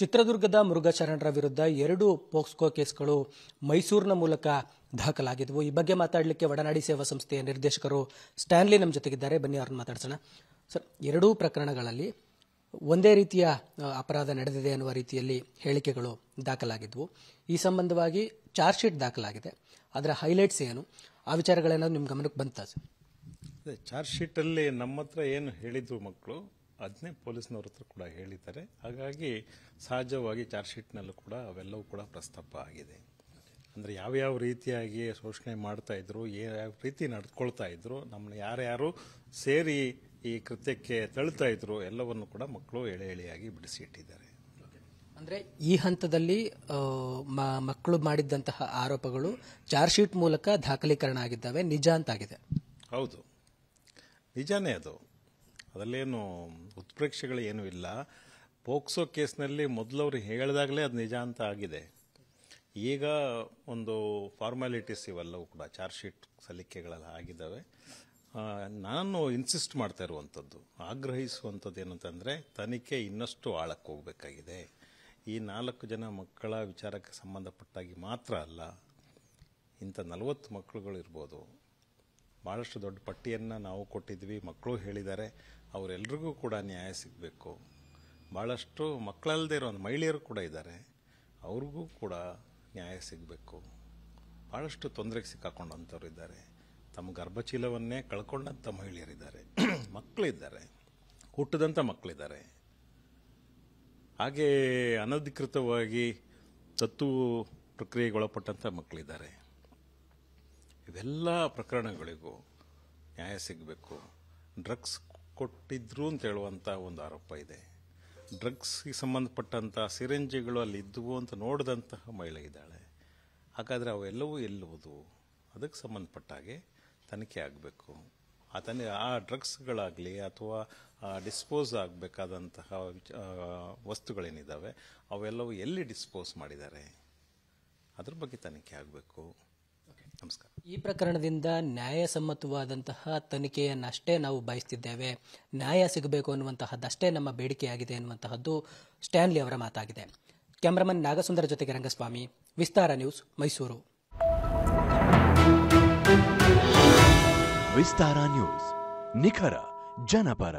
ಚಿತ್ರದುರ್ಗದ ಮುರುಘಾಶರಣರ ವಿರುದ್ಧ ಎರಡು ಪೋಕ್ಸ್ಕೋ ಕೇಸ್ಗಳು ಮೈಸೂರಿನ ಮೂಲಕ ದಾಖಲಾಗಿದ್ವು ಈ ಬಗ್ಗೆ ಮಾತಾಡಲಿಕ್ಕೆ ಒಡನಾಡಿ ಸೇವಾ ಸಂಸ್ಥೆಯ ನಿರ್ದೇಶಕರು ಸ್ಟ್ಯಾನ್ಲಿ ನಮ್ಮ ಜೊತೆಗಿದ್ದಾರೆ ಬನ್ನಿ ಅವ್ರನ್ನ ಮಾತಾಡ್ಸೋಣ ಸರ್ ಎರಡೂ ಪ್ರಕರಣಗಳಲ್ಲಿ ಒಂದೇ ರೀತಿಯ ಅಪರಾಧ ನಡೆದಿದೆ ಅನ್ನುವ ರೀತಿಯಲ್ಲಿ ಹೇಳಿಕೆಗಳು ದಾಖಲಾಗಿದ್ವು ಈ ಸಂಬಂಧವಾಗಿ ಚಾರ್ಜ್ ಶೀಟ್ ದಾಖಲಾಗಿದೆ ಅದರ ಹೈಲೈಟ್ಸ್ ಏನು ಆ ವಿಚಾರಗಳೇನಾದ್ರು ನಿಮ್ಮ ಗಮನಕ್ಕೆ ಬಂತ ಸರ್ ಚಾರ್ಜ್ ಶೀಟಲ್ಲಿ ನಮ್ಮ ಹತ್ರ ಏನು ಹೇಳಿದ್ರು ಮಕ್ಕಳು ಅದನ್ನೇ ಪೊಲೀಸ್ನವ್ರ ಹತ್ರ ಕೂಡ ಹೇಳಿದ್ದಾರೆ ಹಾಗಾಗಿ ಸಹಜವಾಗಿ ಚಾರ್ಜ್ ಶೀಟ್ನಲ್ಲೂ ಕೂಡ ಅವೆಲ್ಲವೂ ಕೂಡ ಪ್ರಸ್ತಾಪ ಆಗಿದೆ ಅಂದರೆ ಯಾವ್ಯಾವ ರೀತಿಯಾಗಿ ಶೋಷಣೆ ಮಾಡ್ತಾ ಇದ್ರು ಯಾವ ರೀತಿ ನಡ್ಕೊಳ್ತಾ ಇದ್ರು ನಮ್ಮನ್ನ ಯಾರ್ಯಾರು ಸೇರಿ ಈ ಕೃತ್ಯಕ್ಕೆ ತಳ್ತಾ ಇದ್ರು ಎಲ್ಲವನ್ನು ಕೂಡ ಮಕ್ಕಳು ಎಳೆ ಎಳೆಯಾಗಿ ಬಿಡಿಸಿ ಇಟ್ಟಿದ್ದಾರೆ ಅಂದರೆ ಈ ಹಂತದಲ್ಲಿ ಮಕ್ಕಳು ಮಾಡಿದ್ದಂತಹ ಆರೋಪಗಳು ಚಾರ್ಜ್ ಶೀಟ್ ಮೂಲಕ ದಾಖಲೀಕರಣ ಆಗಿದ್ದಾವೆ ನಿಜ ಅಂತಾಗಿದೆ ಹೌದು ನಿಜಾನೇ ಅದು ಅದರಲ್ಲೇನು ಉತ್ಪ್ರೇಕ್ಷೆಗಳು ಏನೂ ಇಲ್ಲ ಪೋಕ್ಸೋ ಕೇಸ್ನಲ್ಲಿ ಮೊದಲವ್ರು ಹೇಳಿದಾಗಲೇ ಅದು ನಿಜ ಅಂತ ಆಗಿದೆ ಈಗ ಒಂದು ಫಾರ್ಮ್ಯಾಲಿಟೀಸ್ ಇವೆಲ್ಲವೂ ಕೂಡ ಚಾರ್ಜ್ ಶೀಟ್ ಸಲ್ಲಿಕೆಗಳೆಲ್ಲ ಆಗಿದ್ದಾವೆ ನಾನು ಇನ್ಸಿಸ್ಟ್ ಮಾಡ್ತಾ ಇರುವಂಥದ್ದು ಆಗ್ರಹಿಸುವಂಥದ್ದು ಏನಂತಂದರೆ ತನಿಖೆ ಇನ್ನಷ್ಟು ಆಳಕ್ಕೆ ಹೋಗಬೇಕಾಗಿದೆ ಈ ನಾಲ್ಕು ಜನ ಮಕ್ಕಳ ವಿಚಾರಕ್ಕೆ ಸಂಬಂಧಪಟ್ಟಾಗಿ ಮಾತ್ರ ಅಲ್ಲ ಇಂಥ ನಲವತ್ತು ಮಕ್ಕಳುಗಳು ಇರ್ಬೋದು ಭಾಳಷ್ಟು ದೊಡ್ಡ ಪಟ್ಟಿಯನ್ನು ನಾವು ಕೊಟ್ಟಿದ್ವಿ ಮಕ್ಕಳು ಹೇಳಿದ್ದಾರೆ ಅವರೆಲ್ರಿಗೂ ಕೂಡ ನ್ಯಾಯ ಸಿಗಬೇಕು ಭಾಳಷ್ಟು ಮಕ್ಕಳಲ್ಲದೇ ಇರೋ ಒಂದು ಮಹಿಳೆಯರು ಕೂಡ ಇದ್ದಾರೆ ಅವ್ರಿಗೂ ಕೂಡ ನ್ಯಾಯ ಸಿಗಬೇಕು ಭಾಳಷ್ಟು ತೊಂದರೆಗೆ ಸಿಕ್ಕಾಕೊಂಡಂಥವ್ರು ಇದ್ದಾರೆ ತಮ್ಮ ಗರ್ಭಚೀಲವನ್ನೇ ಕಳ್ಕೊಂಡಂಥ ಮಹಿಳೆಯರಿದ್ದಾರೆ ಮಕ್ಕಳಿದ್ದಾರೆ ಹುಟ್ಟದಂಥ ಮಕ್ಕಳಿದ್ದಾರೆ ಹಾಗೇ ಅನಧಿಕೃತವಾಗಿ ದತ್ತು ಪ್ರಕ್ರಿಯೆಗೊಳಪಟ್ಟಂಥ ಮಕ್ಕಳಿದ್ದಾರೆ ಇವೆಲ್ಲ ಪ್ರಕರಣಗಳಿಗೂ ನ್ಯಾಯ ಸಿಗಬೇಕು ಡ್ರಗ್ಸ್ ಕೊಟ್ಟಿದ್ರು ಅಂತ ಹೇಳುವಂಥ ಒಂದು ಆರೋಪ ಇದೆ ಡ್ರಗ್ಸ್ಗೆ ಸಂಬಂಧಪಟ್ಟಂಥ ಸಿರಂಜಿಗಳು ಅಲ್ಲಿ ಇದ್ದವು ಅಂತ ನೋಡಿದಂತಹ ಮಹಿಳೆ ಇದ್ದಾಳೆ ಹಾಗಾದರೆ ಅವೆಲ್ಲವೂ ಎಲ್ಲುವುದು ಅದಕ್ಕೆ ಸಂಬಂಧಪಟ್ಟ ಹಾಗೆ ತನಿಖೆ ಆಗಬೇಕು ಆ ತನಿ ಆ ಡ್ರಗ್ಸ್ಗಳಾಗಲಿ ಅಥವಾ ಡಿಸ್ಪೋಸ್ ಆಗಬೇಕಾದಂತಹ ವಸ್ತುಗಳೇನಿದ್ದಾವೆ ಅವೆಲ್ಲವೂ ಎಲ್ಲಿ ಡಿಸ್ಪೋಸ್ ಮಾಡಿದ್ದಾರೆ ಅದ್ರ ಬಗ್ಗೆ ತನಿಖೆ ಆಗಬೇಕು ನಮಸ್ಕಾರ ಈ ಪ್ರಕರಣದಿಂದ ನ್ಯಾಯಸಮ್ಮತವಾದಂತಹ ತನಿಖೆಯನ್ನಷ್ಟೇ ನಾವು ಬಯಸ್ತಿದ್ದೇವೆ ನ್ಯಾಯ ಸಿಗಬೇಕು ಅನ್ನುವಂತಹದ್ದಷ್ಟೇ ನಮ್ಮ ಬೇಡಿಕೆಯಾಗಿದೆ ಎನ್ನುವಂತಹದ್ದು ಸ್ಟ್ಯಾನ್ಲಿ ಅವರ ಮಾತಾಗಿದೆ ಕ್ಯಾಮ್ರಾಮನ್ ನಾಗಸುಂದರ ಜೊತೆಗೆ ರಂಗಸ್ವಾಮಿ ವಿಸ್ತಾರ ನ್ಯೂಸ್ ಮೈಸೂರು ವಿಸ್ತಾರ ನ್ಯೂಸ್ ನಿಖರ ಜನಪರ